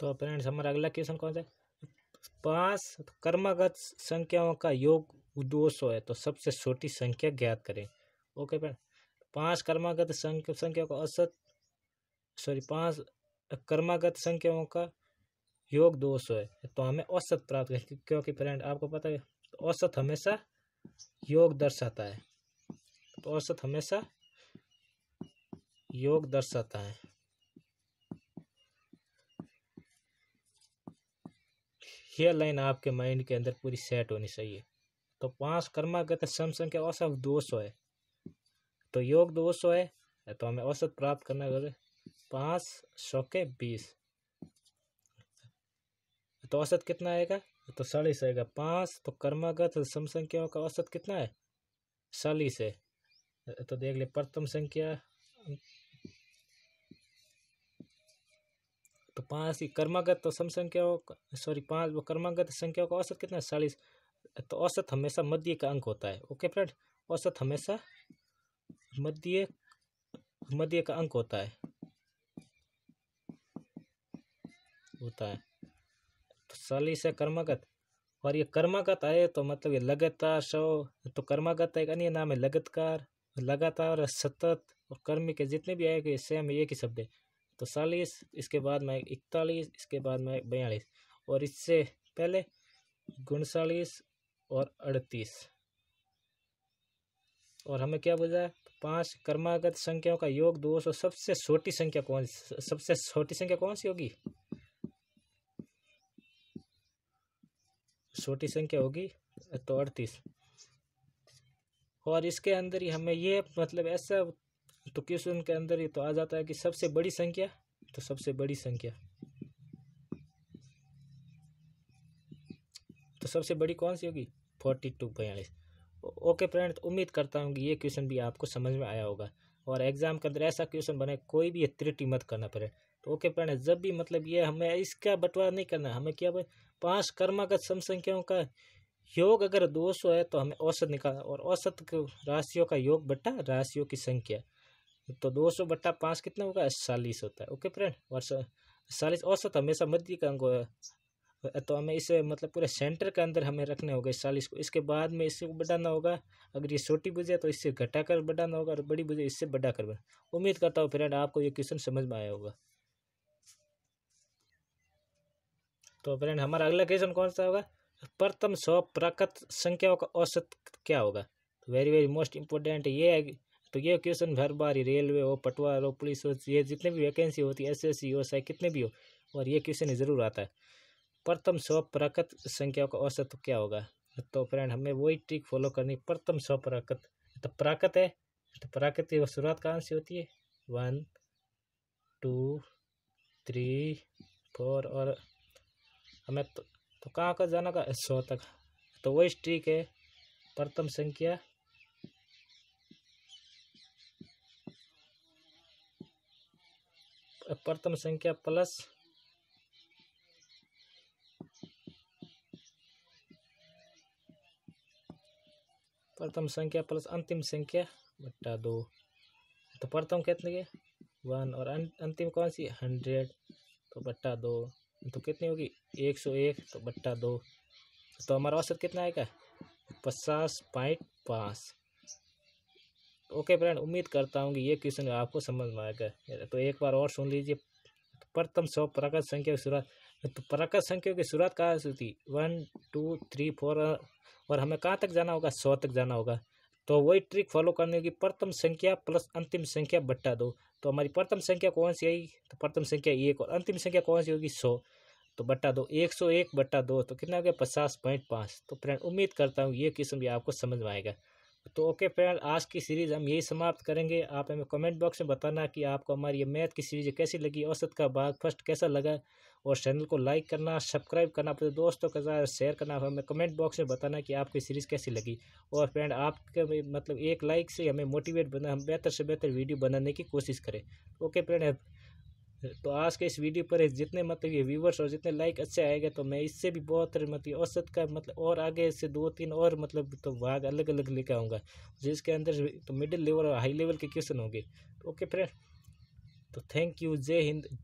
तो फ्रेंड्स हमारा अगला क्वेश्चन कौन सा पांच कर्मागत संख्याओं का योग दो सौ है तो सबसे छोटी संख्या ज्ञात करें ओके फ्रेंड पांच कर्मागत संख्या का औसत सॉरी पांच कर्मागत संख्याओं का योग दो सौ है तो हमें औसत प्राप्त करें क्योंकि फ्रेंड आपको पता है औसत हमेशा योग दर्शाता है तो औसत हमेशा योग दर्शाता है यह लाइन आपके माइंड के अंदर पूरी सेट होनी चाहिए तो पांच कर्मागत समसंग के औसत दो सौ है तो योग दो सौ है तो हमें औसत प्राप्त करना है पाँच सौ के बीस तो औसत कितना आएगा तो चालीस आएगा पाँच तो कर्मागत सम संख्याओं का औसत कितना है चालीस है तो देख ले प्रथम संख्या तो पाँच की कर्मागत तो सम संख्याओं सॉरी पाँच वो कर्मागत संख्याओं का औसत कितना है चालीस तो औसत हमेशा मध्य का अंक होता है ओके फ्रेंड औसत हमेशा मध्य मध्य का अंक होता है होता है तो चालीस है कर्मागत और ये कर्मागत आए तो मतलब ये लगातार सौ तो कर्मागत एक अन्य नाम है लगतकार लगातार सतत और कर्म के जितने भी आए सेम एक ही शब्द है तो चालीस इसके बाद में इकतालीस इसके बाद में बयालीस और इससे पहले उनचालीस और अड़तीस और हमें क्या बोला पांच कर्मागत संख्याओं का योग दो सौ सबसे छोटी संख्या कौन सबसे छोटी संख्या कौन सी होगी छोटी संख्या होगी तो अड़तीस और इसके अंदर ही हमें ये मतलब ऐसा तो क्वेश्चन के अंदर ये तो आ जाता है कि सबसे बड़ी संख्या तो सबसे बड़ी संख्या तो सबसे बड़ी कौन सी होगी फोर्टी टू बयालीस ओके फ्रेंड तो उम्मीद करता हूँ कि ये क्वेश्चन भी आपको समझ में आया होगा और एग्ज़ाम के अंदर ऐसा क्वेश्चन बने कोई भी त्रुटि मत करना पड़े तो ओके फ्रेंड जब भी मतलब ये हमें इसका बंटवारा नहीं करना हमें क्या भाई पाँच कर्मागत सम संख्याओं का योग अगर सौ है तो हमें औसत निकालना और औसत राशियों का योग बट्टा राशियों की संख्या तो दो सौ बट्टा पाँच कितना होगा चालीस होता है ओके फ्रेंड और चालीस औसत हमेशा मध्य का अंक तो हमें इसे मतलब पूरे सेंटर के अंदर हमें रखने होगा इस चालीस को इसके बाद में इससे बढ़ाना होगा अगर ये छोटी बुझे तो इससे घटा कर बढ़ाना होगा और बड़ी बुझे इससे बढ़ा कर उम्मीद करता हूँ फ्रेंड आपको ये क्वेश्चन समझ में आया होगा तो फ्रेंड हमारा अगला क्वेश्चन कौन सा होगा प्रथम सौ प्राकृत संख्याओं का औसत क्या होगा वेरी वेरी मोस्ट इम्पोर्टेंट ये है तो ये क्वेश्चन हर बार ही रेलवे हो पटवार हो पुलिस हो ये जितने भी वैकेंसी होती है एस एस सी हो चाहे कितने भी हो और ये क्वेश्चन ज़रूर आता है प्रथम सौ प्राकृत संख्याओं का औसत तो क्या होगा तो फ्रेंड हमें वही ट्रिक फॉलो करनी प्रथम सौ प्राकृत तो प्राकृत है तो प्राकृत की शुरुआत कहाँ से होती है वन टू थ्री फोर और हमें तो, तो कहाँ का जाना का सौ तक तो वही ट्रिक है प्रथम संख्या प्रथम संख्या प्लस प्रथम संख्या प्लस अंतिम संख्या बट्टा दो तो प्रथम कितने के वन और अं-, अंतिम कौन सी हंड्रेड तो बट्टा दो तो कितनी होगी एक सौ एक तो बट्टा दो तो हमारा औसत कितना आएगा पचास पॉइंट पाँच ओके फ्रेंड उम्मीद करता हूँ कि ये क्वेश्चन आपको समझ में आएगा तो एक बार और सुन लीजिए प्रथम सौ प्रकट संख्या की शुरुआत तो प्रकट संख्या की शुरुआत कहाँ से थी वन टू थ्री फोर और हमें कहाँ तक जाना होगा सौ तक जाना होगा तो वही ट्रिक फॉलो करने होगी प्रथम संख्या प्लस अंतिम संख्या बट्टा दो तो हमारी प्रथम संख्या कौन सी आई तो प्रथम संख्या एक और अंतिम संख्या कौन सी होगी सौ तो बट्टा दो एक सौ एक बट्टा दो तो कितना हो गया पचास पॉइंट पाँच तो फ्रेंड उम्मीद करता हूँ ये किस्म भी आपको समझ में आएगा तो ओके फ्रेंड आज की सीरीज़ हम यही समाप्त करेंगे आप हमें कमेंट बॉक्स में बताना कि आपको हमारी ये मैथ की सीरीज कैसी लगी औसत का भाग फर्स्ट कैसा लगा और चैनल को लाइक करना सब्सक्राइब करना अपने दोस्तों के साथ शेयर करना हमें कमेंट बॉक्स में बताना कि आपकी सीरीज़ कैसी लगी और फ्रेंड आपके मतलब एक लाइक से हमें मोटिवेट बना हम बेहतर से बेहतर वीडियो बनाने की कोशिश करें ओके फ्रेंड तो आज के इस वीडियो पर जितने मतलब ये व्यूवर्स और जितने लाइक अच्छे आएगा तो मैं इससे भी बहुत मतलब औसत का मतलब और आगे से दो तीन और मतलब तो भाग अलग अलग लेकर आऊँगा जिसके अंदर तो मिडिल लेवल और हाई लेवल के क्वेश्चन होंगे ओके फ्रेंड तो थैंक यू जय हिंद